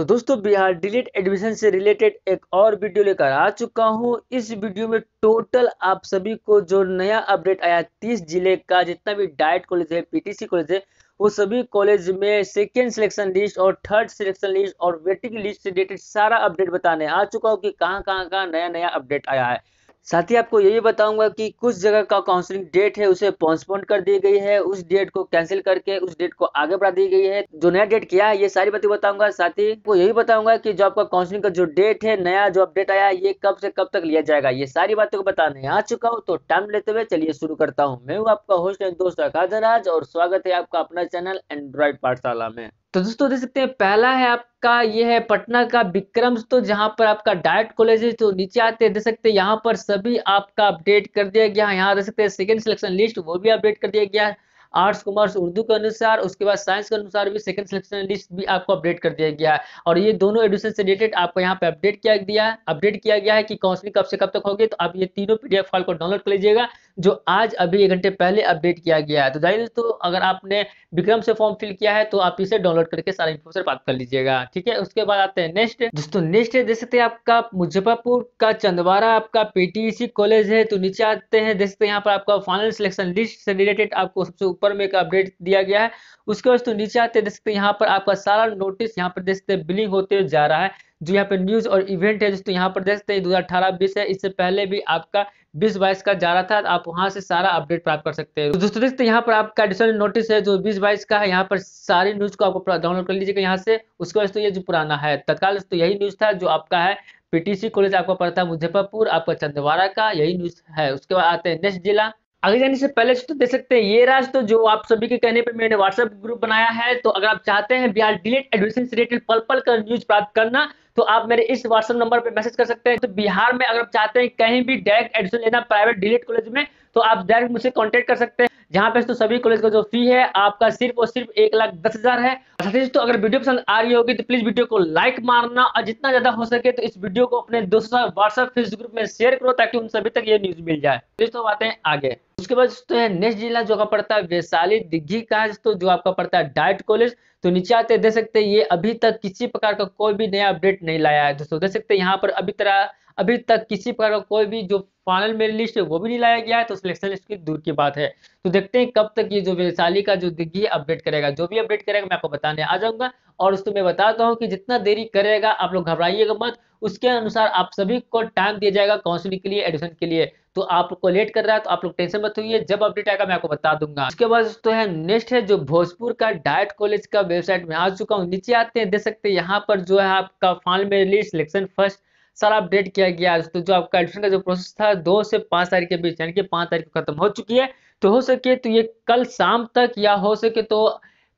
तो दोस्तों Bihar DElEd admission से रिलेटेड एक और वीडियो लेकर आ चुका हूँ इस वीडियो में टोटल आप सभी को जो नया अपडेट आया तीस जिले का जितना भी डाइट कॉलेज है पीटीसी कॉलेज है वो सभी कॉलेज में सेकेंड सिलेक्शन लिस्ट और थर्ड सिलेक्शन लिस्ट और वेटिंग लिस्ट से रिलेटेड सारा अपडेट बताने आ चुका हूँ कि कहाँ कहाँ का नया नया अपडेट आया है साथ ही आपको ये भी बताऊंगा कि कुछ जगह का काउंसलिंग डेट है उसे पोस्टपोन कर दी गई है उस डेट को कैंसिल करके उस डेट को आगे बढ़ा दी गई है जो नया डेट किया है ये सारी बातें बताऊंगा साथ ही आपको यही बताऊंगा कि जो आपका काउंसलिंग का जो डेट है नया जो अपडेट आया ये कब से कब तक लिया जाएगा ये सारी बातों को बताने आ चुका हूँ तो टाइम लेते हुए चलिए शुरू करता हूँ मैं हूँ आपका होस्ट एंड दोस्त अखाधराज और स्वागत है आपका अपना चैनल एंड्रॉइड पाठशाला में तो दोस्तों देख सकते हैं पहला है आपका ये है पटना का विक्रम तो जहां पर आपका डायट कॉलेज है तो नीचे आते हैं देख सकते हैं यहाँ पर सभी आपका अपडेट कर दिया गया है यहाँ देख सकते हैं सेकेंड सिलेक्शन लिस्ट वो भी अपडेट कर दिया गया है आर्ट्स कॉमर्स उर्दू के अनुसार उसके बाद साइंस के अनुसार भी सेकंड सिलेक्शन लिस्ट भी आपको अपडेट कर दिया गया है और ये दोनों एडुशन से रिलेटेड आपको यहाँ पे अपडेट किया गया है अपडेट किया गया है कि काउंसलिंग कब से कब तक होगी तो आप ये तीनों पीडीएफ फाइल को डाउनलोड कर लीजिएगा जो आज अभी एक घंटे पहले अपडेट किया गया है तो जाहिर तो अगर आपने विक्रम से फॉर्म फिल किया है तो आप इसे डाउनलोड करके सारा इन्फॉर्मेशन प्राप्त कर लीजिएगा ठीक है उसके बाद आते हैं नेक्स्ट दोस्तों नेक्स्ट है देख सकते हैं आपका मुजफ्फरपुर का चंदवारा आपका पीटीसी कॉलेज e है तो नीचे आते हैं देख सकते हैं यहाँ पर आपका फाइनल सिलेक्शन लिस्ट से रिलेटेड आपको सबसे ऊपर में एक अपडेट दिया गया है उसके बाद तो नीचे आते देख सकते हैं यहाँ पर आपका सारा नोटिस यहाँ पर देख सकते हैं बिलिंग होते हुए जा रहा है जो यहाँ पे न्यूज और इवेंट है दोस्तों यहाँ पर देख सकते हैं दो हज़ार है इससे पहले भी आपका बीस बाईस का जा रहा था आप वहां से सारा अपडेट प्राप्त कर सकते हैं तो दोस्तों देखते हैं यहाँ पर आपका एडिशनल नोटिस है जो बीस बाईस का है यहाँ पर सारी न्यूज को आपको डाउनलोड कर लीजिएगा यहाँ से उसके बाद तो ये जो पुराना है तत्काल तो यही न्यूज था जो आपका है पीटीसी कॉलेज आपका पड़ता है मुजफ्फरपुर आपका चंदवाड़ा का यही न्यूज है उसके बाद आते हैं नेक्स्ट जिला आगे जाने से पहले तो देख सकते हैं ये राज तो जो आप सभी के कहने पर मैंने व्हाट्सएप ग्रुप बनाया है तो अगर आप चाहते हैं बिहार डिलेट एडमिशन से रिलेटेड पल पल का न्यूज प्राप्त करना तो आप मेरे इस व्हाट्सएप नंबर पर मैसेज कर सकते हैं तो बिहार में अगर आप चाहते हैं कहीं भी डायरेक्ट एडमिशन लेना प्राइवेट डिलेट कॉलेज में तो आप डायरेक्ट मुझसे कॉन्टेक्ट कर सकते हैं जहाँ पे तो सभी कॉलेज का जो फी है आपका सिर्फ और सिर्फ एक लाख दस हजार है तो अगर वीडियो पसंद आ रही होगी तो प्लीज वीडियो को लाइक मारना और जितना ज्यादा हो सके तो इस वीडियो को अपने दोस्तों व्हाट्सएप फेसबुक ग्रुप में शेयर करो ताकि उन सभी तक ये न्यूज मिल जाए तो आते हैं आगे उसके बाद दोस्तों है नेक्स्ट जिला जो का पड़ता है वैशाली दिग्घी का है दोस्तों जो आपका पड़ता है डाइट कॉलेज तो नीचे आते देख सकते हैं ये अभी तक किसी प्रकार का कोई भी नया अपडेट नहीं लाया है दोस्तों देख सकते हैं यहाँ पर अभी तरह अभी तक किसी प्रकार का कोई भी जो फाइनल मेरी लिस्ट है वो भी नहीं लाया गया है तो सिलेक्शन लिस्ट की दूर की बात है तो देखते हैं कब तक ये जो वैशाली का जो दिग्गी अपडेट करेगा जो भी अपडेट करेगा मैं आपको बताने आ जाऊंगा और उसको मैं बताता हूँ कि जितना देरी करेगा आप लोग घबराइएगा मत उसके अनुसार आप सभी को टाइम दिया जाएगा काउंसिलिंग के लिए एडमिशन के लिए तो आपको लेट कर रहा है तो आप लोग टेंशन मत होइए जब अपडेट आएगा मैं आपको बता दूंगा उसके बाद दोस्तों है नेक्स्ट है जो भोजपुर का डायट कॉलेज का वेबसाइट में आ चुका हूँ नीचे आते हैं देख सकते हैं यहाँ पर जो है आपका final merit list selection first सारा अपडेट किया गया तो जो आपका एडमिशन का जो प्रोसेस था दो से पांच तारीख के बीच यानी कि पांच तारीख को खत्म हो चुकी है तो हो सके तो ये कल शाम तक या हो सके तो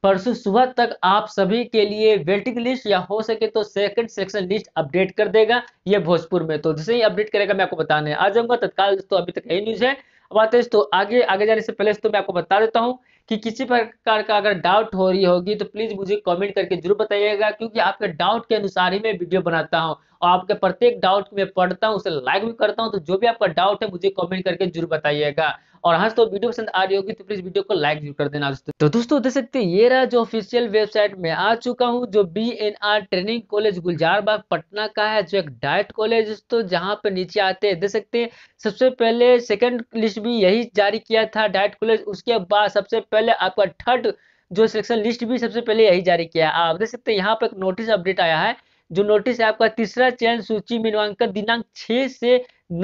परसों सुबह तक आप सभी के लिए वेटिंग लिस्ट या हो सके तो सेकंड सेक्शन लिस्ट अपडेट कर देगा ये भोजपुर में तो जैसे ही अपडेट करेगा मैं आपको बताने आ जाऊंगा तत्काल दोस्तों अभी तक यही न्यूज है अब आते हैं तो आगे आगे जाने से पहले तो मैं आपको बता देता हूँ कि किसी प्रकार का अगर डाउट हो रही होगी तो प्लीज मुझे कमेंट करके जरूर बताइएगा क्योंकि आपके डाउट के अनुसार ही मैं वीडियो बनाता हूँ और आपके प्रत्येक डाउट में पढ़ता हूँ उसे लाइक भी करता हूँ तो जो भी आपका डाउट है मुझे कमेंट करके जरूर बताइएगा और हाँ दोस्तों वीडियो पसंद आ रही होगी तो प्लीज वीडियो को लाइक जरूर कर देना दोस्तों तो दोस्तों देख सकते हैं ये रहा जो ऑफिशियल वेबसाइट में आ चुका हूँ जो B training college Gulzarbagh Patna का है जो एक डायट कॉलेज दोस्तों जहाँ पे नीचे आते हैं देख सकते हैं सबसे पहले सेकेंड लिस्ट भी यही जारी किया था डाइट कॉलेज उसके बाद सबसे पहले आपका थर्ड जो सिलेक्शन लिस्ट भी सबसे पहले यही जारी किया है आप देख सकते हैं यहाँ पर एक नोटिस अपडेट आया है जो नोटिस है आपका तीसरा चयन सूची में नामांकन दिनांक 6 से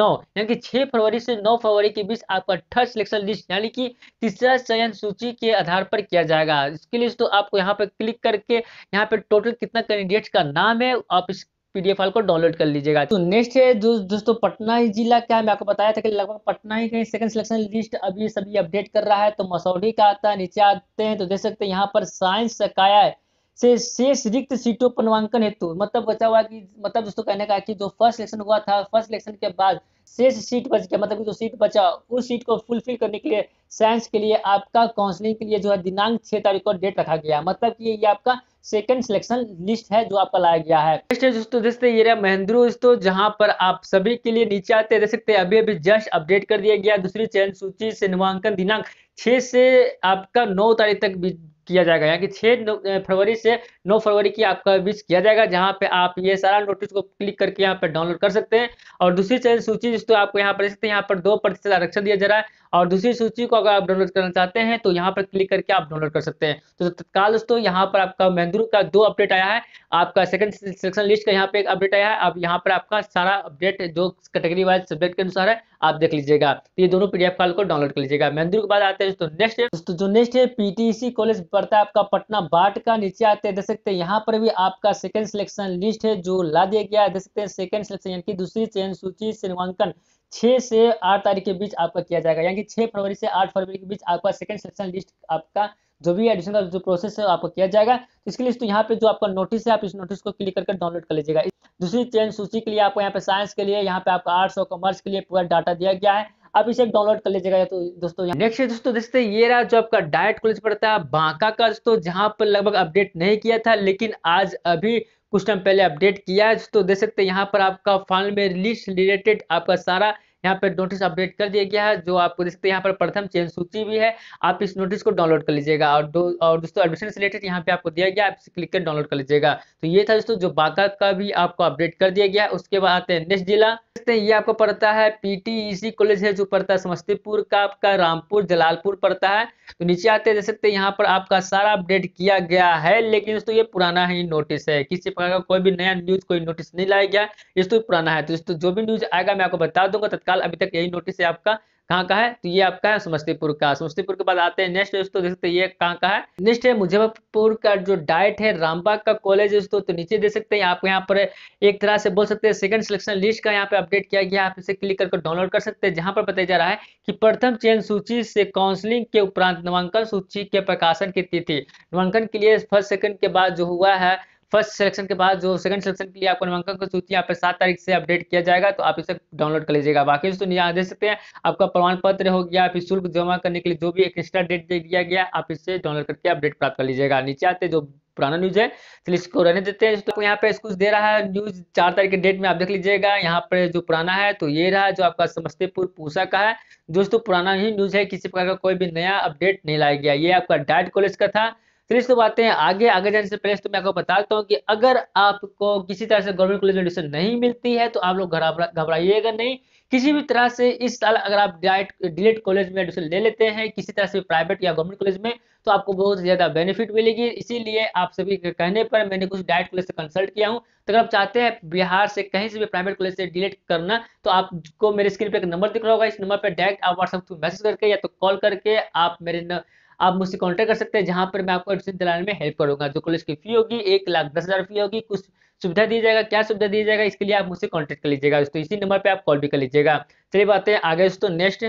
9 यानी कि 6 फरवरी से 9 फरवरी के बीच आपका थर्ड सिलेक्शन लिस्ट यानी कि तीसरा चयन सूची के आधार पर किया जाएगा इसके लिए तो आपको यहाँ पर क्लिक करके यहाँ पे टोटल कितना कैंडिडेट का नाम है आप इस पीडीएफ फाइल को डाउनलोड कर लीजिएगा तो नेक्स्ट है जो दोस्तों पटना ही जिला क्या मैं आपको बताया था कि लगभग पटना ही कहीं सेकंड सिलेक्शन लिस्ट अभी सभी अपडेट कर रहा है तो मसौढ़ी का आता है नीचे आते हैं तो देख सकते हैं यहाँ पर साइंस सकाया है से शेष रिक्त सीटों पर नामांकन हेतु मतलब बचा हुआ कि मतलब दोस्तों कहने का कि जो फर्स्ट इलेक्शन हुआ था फर्स्ट इलेक्शन के बाद शेष सीट बच गया मतलब जो सीट बचा उस सीट को फुलफिल करने के लिए साइंस के लिए आपका काउंसलिंग के लिए जो है दिनांक छह तारीख को डेट रखा गया मतलब कि ये आपका सेकंड सिलेक्शन लिस्ट है जो आपका लाया गया है नेक्स्ट है दोस्तों देखते ये रहा दोस्तों जहां पर आप सभी के लिए नीचे आते देख सकते हैं अभी अभी जस्ट अपडेट कर दिया गया दूसरी चयन सूची से नामांकन दिनांक छह से आपका नौ तारीख तक किया जाएगा यानी कि छह फरवरी से नौ फरवरी की आपका बीच किया जाएगा जहां पे आप ये सारा नोटिस को क्लिक करके यहाँ पर डाउनलोड कर सकते हैं और दूसरी चयन सूची जिस तो आपको यहाँ पर देख सकते हैं यहाँ पर दो प्रतिशत आरक्षण दिया जा रहा है और दूसरी सूची को अगर आप डाउनलोड करना चाहते हैं तो यहाँ पर क्लिक करके आप डाउनलोड कर सकते हैं तो तत्काल दोस्तों यहाँ पर आपका मैंगुरु का दो अपडेट आया है आपका सेकंड सेक्शन लिस्ट का यहाँ पे एक अपडेट आया है अब यहाँ पर आपका सारा अपडेट जो कैटेगरी वाइज सब्जेक्ट के अनुसार है आप देख लीजिएगा तो ये दोनों पीडीएफ फाइल को डाउनलोड कर लीजिएगा मैंदुर के बाद आते हैं दोस्तों नेक्स्ट दोस्तों जो नेक्स्ट है पीटीसी कॉलेज पड़ता है आपका पटना बाट का नीचे आते हैं देख सकते हैं यहाँ पर भी आपका सेकंड सिलेक्शन लिस्ट है जो ला दिया गया है देख सकते हैं सेकंड सिलेक्शन यानी कि दूसरी चयन सूची श्रेवांकन छः से आठ तारीख के बीच आपका किया जाएगा यानी कि छः फरवरी से आठ फरवरी के बीच आपका सेकंड सेक्शन लिस्ट आपका जो भी एडिशन का जो प्रोसेस है आपको किया जाएगा तो इसके लिए तो यहाँ पे जो आपका नोटिस है आप इस नोटिस को क्लिक करके डाउनलोड कर लीजिएगा दूसरी चयन सूची के लिए आपको यहाँ पे साइंस के लिए यहाँ पे आपका आर्ट्स और कॉमर्स के लिए पूरा डाटा दिया गया है आप इसे डाउनलोड कर लीजिएगा तो दोस्तों नेक्स्ट दोस्तों देखते ये रहा जो आपका डायरेक्ट कॉलेज पड़ता है बांका का दोस्तों जहां पर लगभग अपडेट नहीं किया था लेकिन आज अभी कुछ टाइम पहले अपडेट किया है दोस्तों देख सकते हैं यहाँ पर आपका फाइनल में रिलीज रिलेटेड आपका सारा यहाँ पर नोटिस अपडेट कर दिया गया है जो आपको देख सकते हैं यहाँ पर प्रथम चयन सूची भी है आप इस नोटिस को डाउनलोड कर लीजिएगा और दो और दोस्तों एडमिशन से रिलेटेड यहाँ पे आपको दिया गया आप इसे क्लिक कर डाउनलोड कर लीजिएगा तो ये था दोस्तों जो बाका का भी आपको अपडेट कर दिया गया है उसके बाद आते हैं नेक्स्ट जिला ये आपको पड़ता है पीटीईसी कॉलेज e है जो पड़ता है समस्तीपुर का आपका रामपुर जलालपुर पड़ता है तो नीचे आते हैं देख सकते हैं यहाँ पर आपका सारा अपडेट किया गया है लेकिन दोस्तों ये पुराना ही नोटिस है किसी प्रकार का कोई भी नया न्यूज कोई नोटिस नहीं लाया गया ये तो पुराना है तो जो भी न्यूज आएगा मैं आपको बता दूंगा तत्काल तत्काल अभी तक यही नोटिस है आपका कहाँ का है तो ये आपका है समस्तीपुर का समस्तीपुर के बाद आते हैं नेक्स्ट दोस्तों देख सकते हैं ये कहाँ का है नेक्स्ट है मुजफ्फरपुर का जो डाइट है रामबाग का कॉलेज दोस्तों तो नीचे देख सकते हैं आप यहाँ पर एक तरह से बोल सकते हैं सेकंड सिलेक्शन लिस्ट का यहाँ पे अपडेट किया गया आप इसे क्लिक करके डाउनलोड कर सकते हैं जहाँ पर बताया जा रहा है कि प्रथम चयन सूची से काउंसिलिंग के उपरांत नामांकन सूची के प्रकाशन की तिथि नामांकन के लिए फर्स्ट सेकंड के बाद जो हुआ है फर्स्ट सिलेक्शन के बाद जो सेकंड सिलेक्शन के लिए आपको नामांकन का सूची यहाँ पे सात तारीख से अपडेट किया जाएगा तो आप इसे डाउनलोड कर लीजिएगा बाकी दोस्तों यहाँ देख सकते हैं आपका प्रमाण पत्र हो गया फिर शुल्क जमा करने के लिए जो भी एक एक्स्ट्रा डेट दे दिया गया आप इसे डाउनलोड करके अपडेट प्राप्त कर लीजिएगा नीचे आते जो पुराना न्यूज है चलिए तो इसको रहने देते हैं तो यहाँ पे कुछ दे रहा है न्यूज चार तारीख के डेट में आप देख लीजिएगा यहाँ पे जो पुराना है तो ये रहा जो आपका समस्तीपुर पूसा का है दोस्तों पुराना ही न्यूज है किसी प्रकार का कोई भी नया अपडेट नहीं लाया गया ये आपका डाइट कॉलेज का था फिर इसको बातें आगे आगे जाने से पहले तो मैं आपको बता देता हूँ कि अगर आपको किसी तरह से गवर्नमेंट कॉलेज एडमिशन नहीं मिलती है तो आप लोग घबराइएगा नहीं किसी भी तरह से इस साल अगर आप डायरेक्ट डिलेट कॉलेज में एडमिशन ले लेते हैं किसी तरह से प्राइवेट या गवर्नमेंट कॉलेज में तो आपको बहुत ज़्यादा बेनिफिट मिलेगी इसीलिए आप सभी के कहने पर मैंने कुछ डायरेक्ट कॉलेज से कंसल्ट किया हूँ तो अगर आप चाहते हैं बिहार से कहीं से भी प्राइवेट कॉलेज से डिलेट करना तो आपको मेरे स्क्रीन पर एक नंबर दिख रहा होगा इस नंबर पर डायरेक्ट आप व्हाट्सएप थ्रू मैसेज करके या तो कॉल करके आप मेरे न, आप मुझसे कॉन्टेक्ट कर सकते हैं जहां पर मैं आपको एडमिशन दिलाने में हेल्प करूंगा जो कॉलेज की फी होगी एक लाख दस हज़ार फी होगी कुछ सुविधा दी जाएगा क्या सुविधा दी जाएगा इसके लिए आप मुझसे कॉन्टेक्ट कर लीजिएगा दोस्तों इसी नंबर पर आप कॉल भी कर लीजिएगा चलिए बातें आगे दोस्तों नेक्स्ट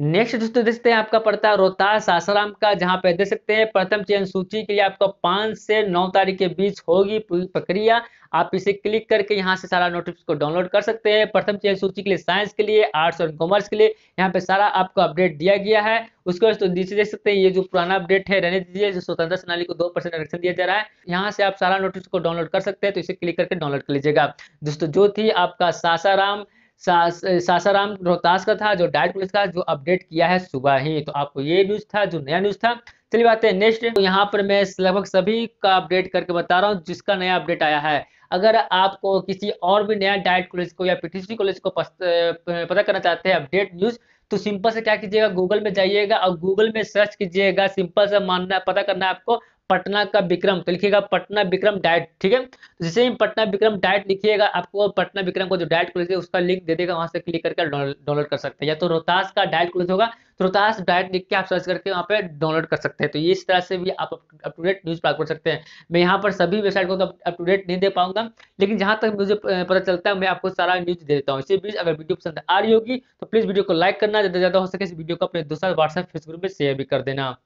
नेक्स्ट दोस्तों देखते हैं आपका पड़ता है रोहतास आसाराम का जहां पे देख सकते हैं प्रथम चयन सूची के लिए आपको पांच से नौ तारीख के बीच होगी पूरी प्रक्रिया आप इसे क्लिक करके यहां से सारा नोटिस को डाउनलोड कर सकते हैं प्रथम चयन सूची के लिए साइंस के लिए आर्ट्स और कॉमर्स के लिए यहाँ पे सारा आपको अपडेट दिया गया है उसके बाद तो नीचे देख सकते हैं ये जो पुराना अपडेट है रहने दीजिए जो स्वतंत्र सेनानी को दो परसेंट आरक्षण दिया जा रहा है यहाँ से आप सारा नोटिस को डाउनलोड कर सकते हैं तो इसे क्लिक करके डाउनलोड कर लीजिएगा दोस्तों जो थी आपका सासाराम सास, सासाराम रोहतास का था जो डायरेक्ट पुलिस का जो अपडेट किया है सुबह ही तो आपको ये न्यूज था जो नया न्यूज था चलिए बात है नेक्स्ट तो यहाँ पर मैं लगभग सभी का अपडेट करके बता रहा हूँ जिसका नया अपडेट आया है अगर आपको किसी और भी नया डायरेक्ट कॉलेज को या पीटीसी कॉलेज को पता करना चाहते हैं अपडेट न्यूज तो सिंपल से क्या कीजिएगा गूगल में जाइएगा और गूगल में सर्च कीजिएगा सिंपल से मानना पता करना है आपको पटना का विक्रम तो लिखिएगा पटना विक्रम डाइट ठीक है तो जिसे भी पटना विक्रम डाइट लिखिएगा आपको पटना विक्रम को जो डाइट कॉलेज है उसका लिंक दे देगा वहां से क्लिक करके डाउनलोड कर सकते हैं या तो रोहतास का डाइट कॉलेज होगा तो रोहतास डाइट लिख के आप सर्च करके वहाँ पे डाउनलोड कर सकते हैं तो इस तरह से भी आप अप न्यूज़ प्राप्त कर सकते हैं मैं यहाँ पर सभी वेबसाइट को तो अप नहीं दे पाऊंगा लेकिन जहां तक मुझे पता चलता है मैं आपको सारा न्यूज़ दे देता हूँ इसी बीच अगर वीडियो पसंद आ रही होगी तो प्लीज़ वीडियो को लाइक करना ज़्यादा ज़्यादा हो सके इस वीडियो को अपने दोस्तों व्हाट्सएप फेसबुक में शेयर भी कर देना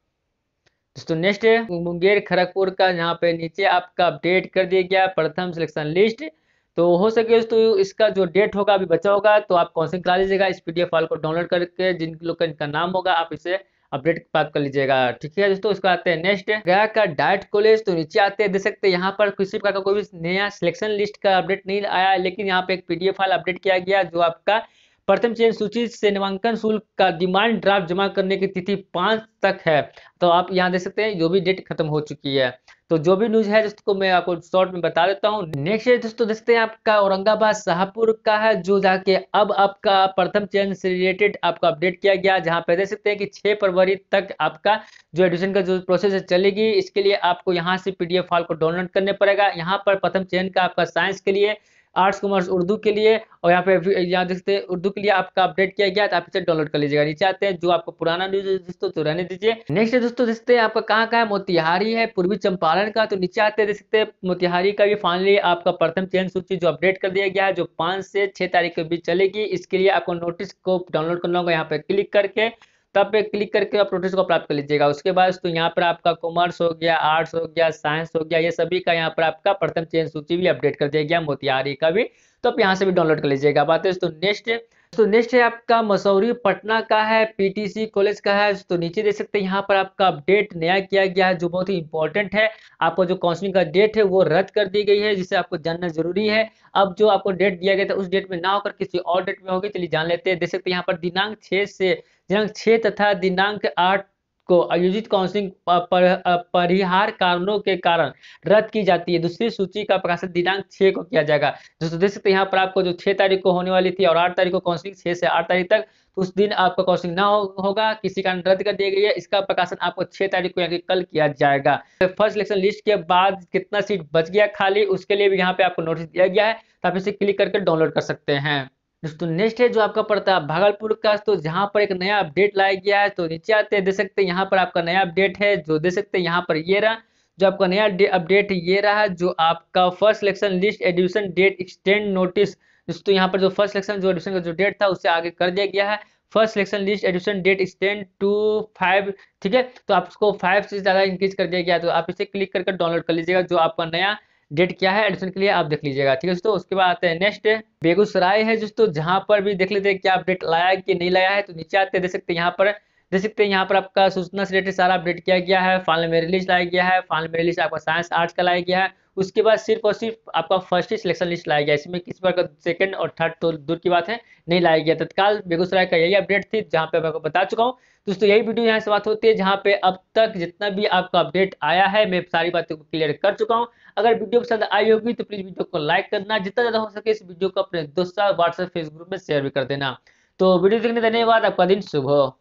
दोस्तों नेक्स्ट मुंगेर खड़गपुर का यहाँ पे नीचे आपका अपडेट कर दिया गया प्रथम सिलेक्शन लिस्ट तो हो सके दोस्तों इसका जो डेट होगा अभी बचा होगा तो आप से करा लीजिएगा इस पीडीएफ फाइल को डाउनलोड करके जिन लोग का इनका नाम होगा आप इसे अपडेट प्राप्त कर लीजिएगा ठीक है दोस्तों इसको आते हैं नेक्स्ट गया का डायट कॉलेज तो नीचे आते हैं देख सकते हैं यहाँ पर किसी प्रकार का कोई भी नया सिलेक्शन लिस्ट का अपडेट नहीं आया लेकिन यहाँ पे एक पीडीएफ फाइल अपडेट किया गया जो आपका प्रथम चयन सूची से नामांकन शुल्क का डिमांड ड्राफ्ट जमा करने की तिथि पांच तक है तो आप यहाँ देख सकते हैं जो भी डेट खत्म हो चुकी है तो जो भी न्यूज है दोस्तों मैं आपको शॉर्ट में बता देता हूँ नेक्स्ट दोस्तों देखते हैं आपका औरंगाबाद शाहपुर का है जो जाके अब आपका प्रथम चयन से रिलेटेड आपको अपडेट किया गया जहाँ पे देख सकते हैं कि 6 फरवरी तक आपका जो एडमिशन का जो प्रोसेस है चलेगी इसके लिए आपको यहाँ से पीडीएफ फाइल को डाउनलोड करने पड़ेगा यहाँ पर प्रथम चयन का आपका साइंस के लिए आर्ट्स कॉमर्स उर्दू के लिए और यहाँ पे यहाँ देखते हैं उर्दू के लिए आपका अपडेट किया गया तो आप इसे डाउनलोड कर लीजिएगा नीचे आते हैं जो आपका पुराना न्यूज है दोस्तों तो रहने दीजिए नेक्स्ट दोस्तों देखते हैं आपका कहाँ का है मोतिहारी है पूर्वी चंपारण का तो नीचे आते देख सकते हैं मोतिहारी का भी फाइनली आपका प्रथम चयन सूची जो अपडेट कर दिया गया है जो पांच से छह तारीख के बीच चलेगी इसके लिए आपको नोटिस को डाउनलोड करना होगा यहाँ पे क्लिक करके तब पे क्लिक करके आप नोटिस को प्राप्त कर लीजिएगा उसके बाद तो यहाँ पर आपका कॉमर्स हो गया आर्ट्स हो गया साइंस हो गया ये सभी का यहाँ पर आपका प्रथम चयन सूची भी अपडेट कर दिया गया मोतिहारी का भी तो आप यहाँ से भी डाउनलोड कर लीजिएगा बात है तो नेक्स्ट तो नेक्स्ट है आपका मसौरी पटना का है पीटीसी कॉलेज का है तो नीचे देख सकते हैं यहाँ पर आपका अपडेट नया किया गया है जो बहुत ही इंपॉर्टेंट है आपको जो काउंसलिंग का डेट है वो रद्द कर दी गई है जिसे आपको जानना जरूरी है अब जो आपको डेट दिया गया था उस डेट में ना होकर किसी और डेट में होगी चलिए जान लेते हैं देख सकते हैं यहाँ पर दिनांक छः से दिनांक छह तथा दिनांक आठ को आयोजित काउंसलिंग परिहार कारणों के कारण रद्द की जाती है दूसरी सूची का प्रकाशन दिनांक छह को किया जाएगा दोस्तों देख सकते हैं यहाँ पर आपको जो छह तारीख को होने वाली थी और आठ तारीख को काउंसलिंग छह से आठ तारीख तक तो उस दिन आपका काउंसलिंग ना हो, होगा किसी कारण रद्द कर दिया गया है इसका प्रकाशन आपको छह तारीख को यहाँ कल किया जाएगा फर्स्ट इलेक्शन लिस्ट के बाद कितना सीट बच गया खाली उसके लिए भी यहाँ पे आपको नोटिस दिया गया है तो आप इसे क्लिक करके डाउनलोड कर सकते हैं दोस्तों नेक्स्ट है जो आपका पड़ता है भागलपुर का तो जहाँ पर एक नया अपडेट लाया गया है तो नीचे आते हैं देख सकते हैं यहाँ पर आपका नया अपडेट है जो देख सकते हैं यहाँ पर ये रहा जो आपका नया अपडेट ये रहा जो आपका first selection list admission date extend notice दोस्तों यहाँ पर जो फर्स्ट सिलेक्शन जो एडमिशन का जो डेट था उसे आगे कर दिया गया है first selection list admission date extend to five ठीक है तो आपको फाइव से ज़्यादा इंक्रीज कर दिया गया तो आप इसे क्लिक कर डाउनलोड कर लीजिएगा जो आपका नया डेट क्या है एडमिशन के लिए आप देख लीजिएगा ठीक है दोस्तों उसके बाद आते हैं नेक्स्ट बेगूसराय है दोस्तों जहाँ पर भी देख लेते हैं क्या अपडेट लाया कि नहीं लाया है तो नीचे आते देख सकते हैं यहाँ पर देख सकते हैं यहाँ पर आपका सूचना से रिलेटेड सारा अपडेट किया गया है फाइनल में रिलीज लाया गया है फाइनल में रिलीज आपका साइंस आर्ट्स का लाया गया है उसके बाद सिर्फ और सिर्फ आपका फर्स्ट ही सिलेक्शन लिस्ट लाया गया इसमें किस प्रकार सेकंड और थर्ड तो दूर की बात है नहीं लाया गया तत्काल बेगूसराय का यही अपडेट थी जहाँ पे मैं बता चुका हूँ दोस्तों यही वीडियो यहाँ से बात होती है जहाँ पे अब तक जितना भी आपका अपडेट आया है मैं सारी बातों को क्लियर कर चुका हूँ अगर वीडियो पसंद आई होगी तो प्लीज वीडियो को लाइक करना जितना ज्यादा हो सके इस वीडियो को अपने दोस्तों व्हाट्सएप फेसबुक में शेयर भी कर देना तो वीडियो देखने धन्यवाद आपका दिन शुभ हो